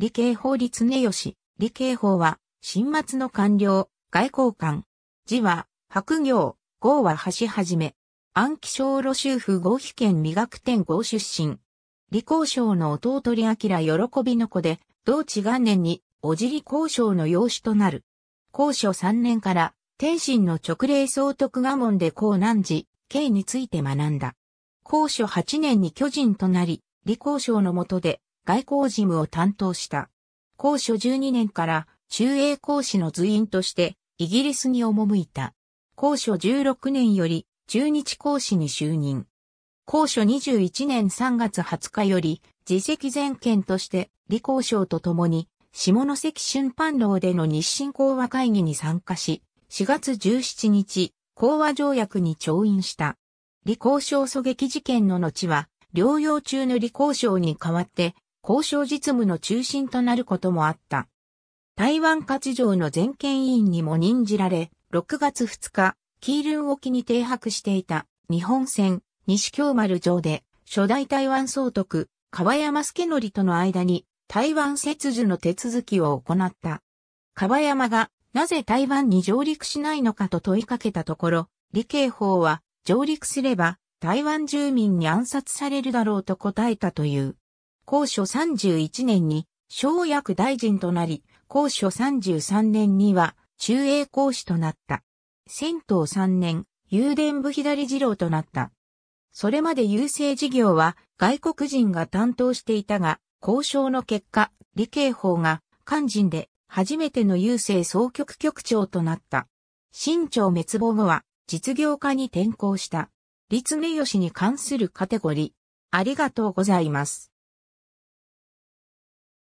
理系法律根吉。理系法は、新末の官僚、外交官。字は、白行、号は橋はじめ。暗記小路州府合否県美学天号出身。理工省の弟理明喜びの子で、同地元年に、おじり工省の養子となる。公書3年から、天津の直令総督賀門で江南寺、刑について学んだ。公所8年に巨人となり、理工省の下で、外交事務を担当した。公所12年から中英公使の随員としてイギリスに赴いた。公所16年より中日公使に就任。公所21年3月20日より自責全権として李公省と共に下関春藩楼での日清講和会議に参加し、4月17日、講和条約に調印した。李交省狙撃事件の後は、療養中の李交省に代わって、交渉実務の中心となることもあった。台湾割譲の全権委員にも任じられ、6月2日、キールン沖に停泊していた日本船西京丸上で初代台湾総督川山助則との間に台湾切除の手続きを行った。川山がなぜ台湾に上陸しないのかと問いかけたところ、李慶法は上陸すれば台湾住民に暗殺されるだろうと答えたという。公所31年に小役大臣となり、公所33年には中英公使となった。戦闘3年、有伝部左次郎となった。それまで郵政事業は外国人が担当していたが、交渉の結果、李慶法が肝心で初めての郵政総局局長となった。新朝滅亡後は実業家に転向した。立命吉に関するカテゴリー。ありがとうございます。